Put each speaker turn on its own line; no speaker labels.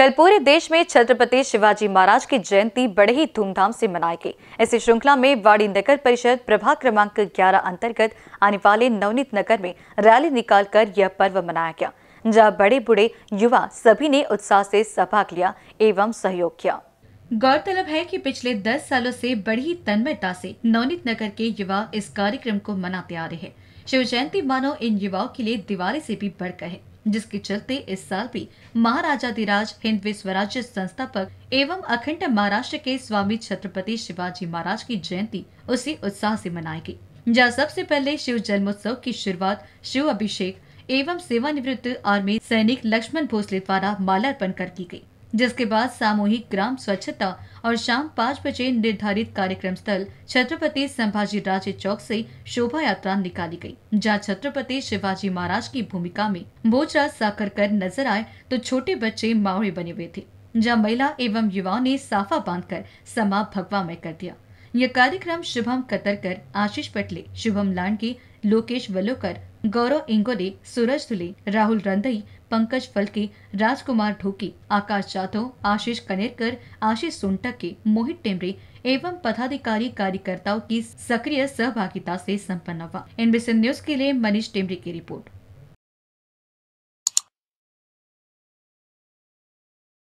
कल पूरे
देश में छत्रपति शिवाजी महाराज की जयंती बड़े ही धूमधाम से मनाई गई इसी श्रृंखला में वाड़ी नगर परिषद प्रभाग क्रमांक 11 अंतर्गत आने वाले नवनीत नगर में रैली निकालकर यह पर्व मनाया गया जहां बड़े बूढ़े युवा सभी ने उत्साह से सहभाग लिया एवं सहयोग किया गौरतलब है कि पिछले 10 सालों से बड़ी ही तन्मयता से नवनीत नगर के युवा इस कार्यक्रम को मनाते आ रहे हैं शिव जयंती मानव इन युवाओं के लिए दिवाली से भी बढ़कर है जिसके चलते इस साल भी महाराजा दिराज विश्व राज्य संस्थापक एवं अखंड महाराष्ट्र के स्वामी छत्रपति शिवाजी महाराज की जयंती उसी उत्साह से मनाएगी जहाँ सबसे पहले शिव जन्मोत्सव की शुरुआत शिव अभिषेक एवं सेवानिवृत्त आर्मी सैनिक लक्ष्मण भोसले द्वारा माल्यार्पण कर की गयी जिसके बाद सामूहिक ग्राम स्वच्छता और शाम पाँच बजे निर्धारित कार्यक्रम स्थल छत्रपति संभाजी राजे चौक से शोभा यात्रा निकाली गई, जहां छत्रपति शिवाजी महाराज की भूमिका में बोझरा साकर कर नजर आए तो छोटे बच्चे मावड़े बने हुए थे जहाँ महिला एवं युवाओं ने साफा बांधकर समा भगवा में कर दिया यह कार्यक्रम शुभम कतरकर आशीष पटले शुभम लांडके लोकेश वलोकर गौरव इंगोले सूरज धुले राहुल रंदई पंकज फलके राजकुमार ढोके आकाश जाधव आशीष कनेरकर आशीष सोनटके मोहित टेमरे एवं पदाधिकारी कार्यकर्ताओं की सक्रिय सहभागिता से संपन्न हुआ एनबीसी न्यूज के लिए मनीष टेमरे की रिपोर्ट